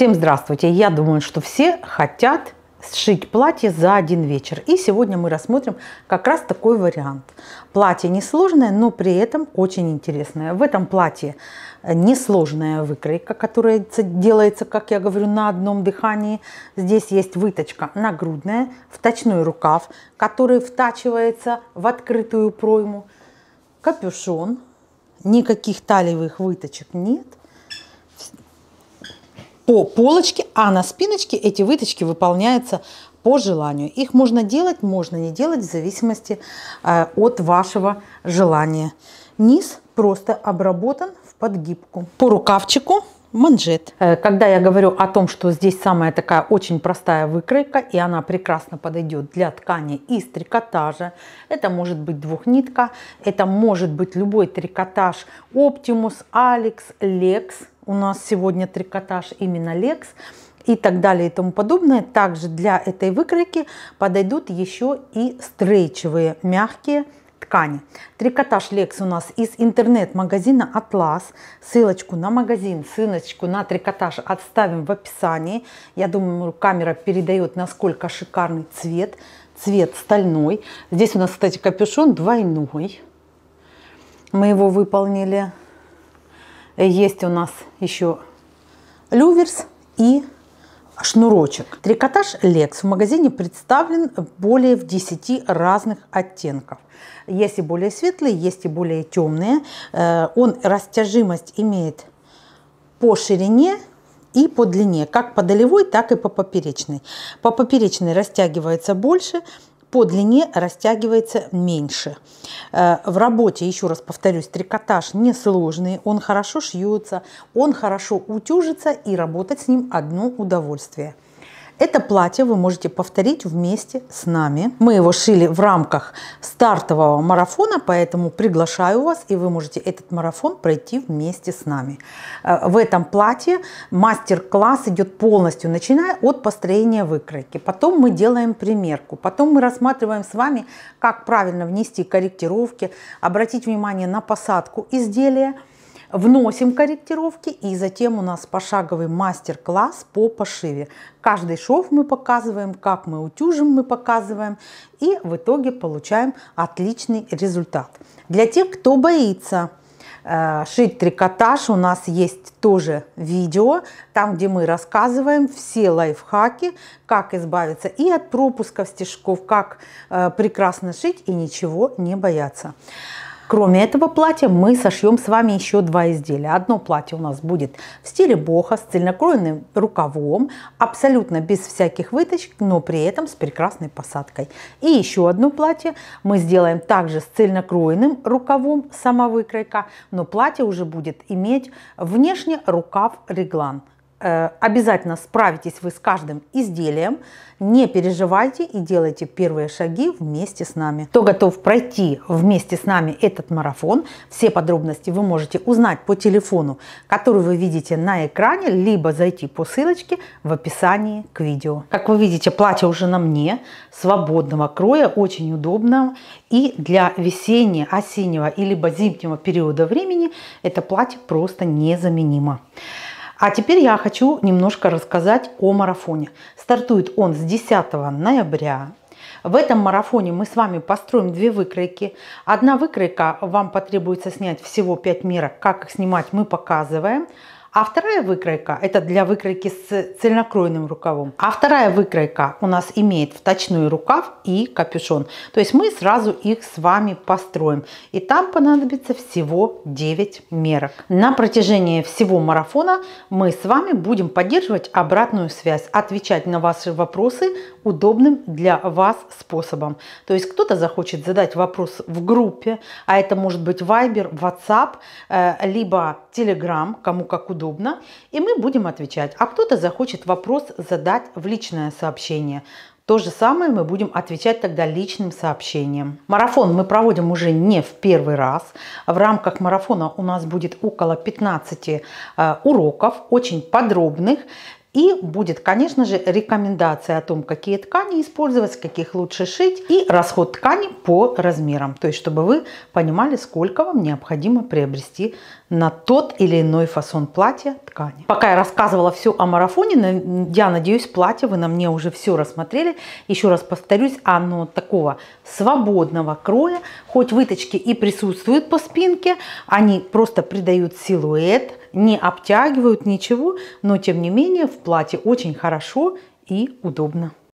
Всем здравствуйте! Я думаю, что все хотят сшить платье за один вечер. И сегодня мы рассмотрим как раз такой вариант. Платье несложное, но при этом очень интересное. В этом платье э, несложная выкройка, которая делается, как я говорю, на одном дыхании. Здесь есть выточка нагрудная, вточной рукав, который втачивается в открытую пройму, капюшон, никаких талевых выточек нет – по полочке, а на спиночке эти выточки выполняются по желанию. Их можно делать, можно не делать, в зависимости э, от вашего желания. Низ просто обработан в подгибку. По рукавчику манжет. Э, когда я говорю о том, что здесь самая такая очень простая выкройка, и она прекрасно подойдет для ткани из трикотажа, это может быть двухнитка, это может быть любой трикотаж Optimus, Alex, Lex, у нас сегодня трикотаж именно Lex и так далее и тому подобное. Также для этой выкройки подойдут еще и стрейчевые мягкие ткани. Трикотаж Лекс у нас из интернет-магазина Атлас. Ссылочку на магазин, ссылочку на трикотаж отставим в описании. Я думаю, камера передает, насколько шикарный цвет. Цвет стальной. Здесь у нас, кстати, капюшон двойной. Мы его выполнили есть у нас еще люверс и шнурочек. Трикотаж Lex в магазине представлен более в 10 разных оттенков. Есть и более светлые, есть и более темные. Э, он растяжимость имеет по ширине и по длине, как по долевой, так и по поперечной. По поперечной растягивается больше, по длине растягивается меньше. Э, в работе, еще раз повторюсь, трикотаж несложный, он хорошо шьется, он хорошо утюжится и работать с ним одно удовольствие. Это платье вы можете повторить вместе с нами. Мы его шили в рамках стартового марафона, поэтому приглашаю вас, и вы можете этот марафон пройти вместе с нами. Э, в этом платье мастер-класс идет полностью, начиная от построения выкройки. Потом мы делаем примерку, потом мы рассматриваем с вами, как правильно внести корректировки, обратить внимание на посадку изделия – Вносим корректировки и затем у нас пошаговый мастер-класс по пошиве. Каждый шов мы показываем, как мы утюжим мы показываем и в итоге получаем отличный результат. Для тех, кто боится э, шить трикотаж у нас есть тоже видео, там, где мы рассказываем все лайфхаки, как избавиться и от пропусков стежков, как э, прекрасно шить и ничего не бояться. Кроме этого платья мы сошьем с вами еще два изделия. Одно платье у нас будет в стиле боха с цельнокроенным рукавом, абсолютно без всяких выточек, но при этом с прекрасной посадкой. И еще одно платье мы сделаем также с цельнокроенным рукавом, сама выкройка, но платье уже будет иметь внешне рукав реглан. Э, обязательно справитесь вы с каждым изделием. Не переживайте и делайте первые шаги вместе с нами. Кто готов пройти вместе с нами этот марафон, все подробности вы можете узнать по телефону, который вы видите на экране, либо зайти по ссылочке в описании к видео. Как вы видите, платье уже на мне, свободного кроя, очень удобного И для весеннего, осеннего или зимнего периода времени это платье просто незаменимо. А теперь я хочу немножко рассказать о марафоне. Стартует он с 10 ноября. В этом марафоне мы с вами построим две выкройки. Одна выкройка вам потребуется снять всего 5 мерок. Как их снимать мы показываем. А вторая выкройка, это для выкройки с цельнокройным рукавом. А вторая выкройка у нас имеет вточной рукав и капюшон. То есть мы сразу их с вами построим. И там понадобится всего 9 мерок. На протяжении всего марафона мы с вами будем поддерживать обратную связь, отвечать на ваши вопросы удобным для вас способом. То есть кто-то захочет задать вопрос в группе, а это может быть Viber, WhatsApp, э, либо Telegram, кому как удобно удобно, и мы будем отвечать. А кто-то захочет вопрос задать в личное сообщение. То же самое мы будем отвечать тогда личным сообщением. Марафон мы проводим уже не в первый раз. В рамках марафона у нас будет около 15 э, уроков, очень подробных. И будет, конечно же, рекомендация о том, какие ткани использовать, каких лучше шить и расход ткани по размерам. То есть, чтобы вы понимали, сколько вам необходимо приобрести на тот или иной фасон платья ткани. Пока я рассказывала все о марафоне, я надеюсь, платье вы на мне уже все рассмотрели. Еще раз повторюсь, оно такого свободного кроя, хоть выточки и присутствуют по спинке, они просто придают силуэт, не обтягивают ничего, но тем не менее в платье очень хорошо и удобно.